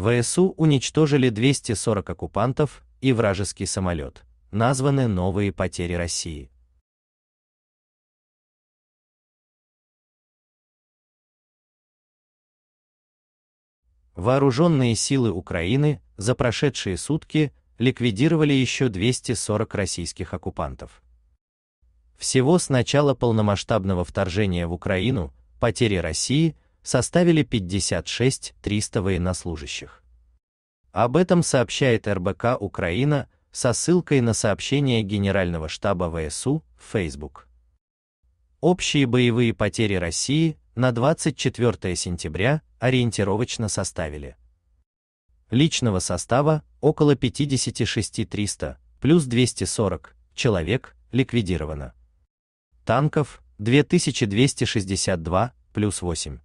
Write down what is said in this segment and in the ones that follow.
ВСУ уничтожили 240 оккупантов и вражеский самолет. Названы новые потери России. Вооруженные силы Украины за прошедшие сутки ликвидировали еще 240 российских оккупантов. Всего с начала полномасштабного вторжения в Украину потери России – составили 56 300 военнослужащих. Об этом сообщает РБК Украина со ссылкой на сообщение Генерального штаба ВСУ в Facebook. Общие боевые потери России на 24 сентября ориентировочно составили личного состава около 56 300 плюс 240 человек ликвидировано. Танков 2262 плюс 8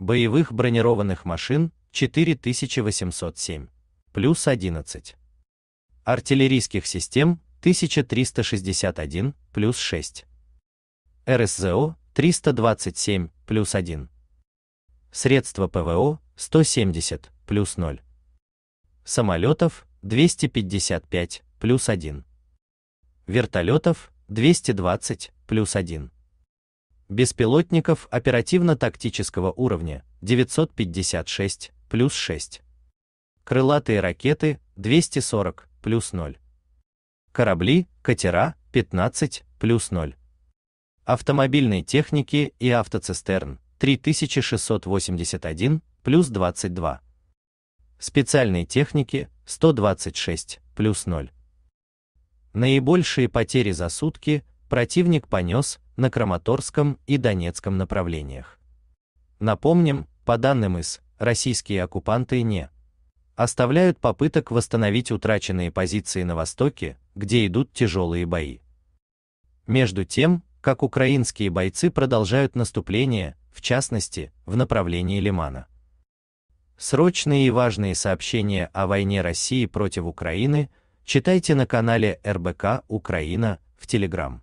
боевых бронированных машин 4807 плюс 11, артиллерийских систем 1361 плюс 6, РСЗО 327 плюс 1, средства ПВО 170 плюс 0, самолетов 255 плюс 1, вертолетов 220 плюс 1 беспилотников оперативно-тактического уровня 956 плюс 6. Крылатые ракеты 240 плюс 0. Корабли, катера 15 плюс 0. Автомобильной техники и автоцистерн 3681 плюс 22. Специальной техники 126 плюс 0. Наибольшие потери за сутки противник понес на Краматорском и Донецком направлениях. Напомним, по данным из российские оккупанты не оставляют попыток восстановить утраченные позиции на востоке, где идут тяжелые бои. Между тем, как украинские бойцы продолжают наступление, в частности, в направлении Лимана. Срочные и важные сообщения о войне России против Украины читайте на канале РБК Украина в Телеграм.